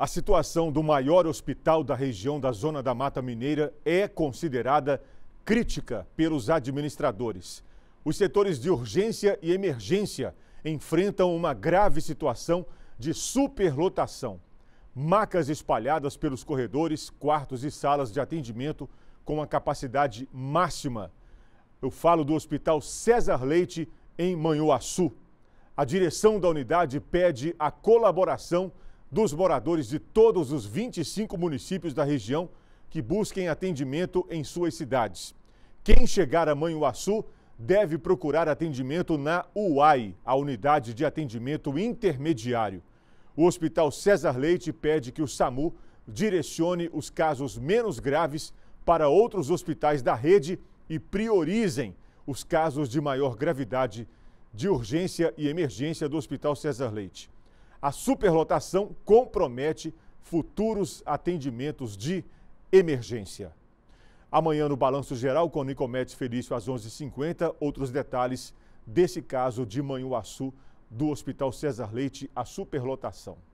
A situação do maior hospital da região da Zona da Mata Mineira é considerada crítica pelos administradores. Os setores de urgência e emergência enfrentam uma grave situação de superlotação. Macas espalhadas pelos corredores, quartos e salas de atendimento com a capacidade máxima. Eu falo do Hospital César Leite, em Manhuaçu. A direção da unidade pede a colaboração dos moradores de todos os 25 municípios da região que busquem atendimento em suas cidades. Quem chegar a Manhuaçu deve procurar atendimento na UAI, a Unidade de Atendimento Intermediário. O Hospital César Leite pede que o SAMU direcione os casos menos graves para outros hospitais da rede e priorizem os casos de maior gravidade de urgência e emergência do Hospital César Leite. A superlotação compromete futuros atendimentos de emergência. Amanhã no Balanço Geral com Nicomedes Felício às 11h50, outros detalhes desse caso de Manhuaçu do Hospital César Leite, a superlotação.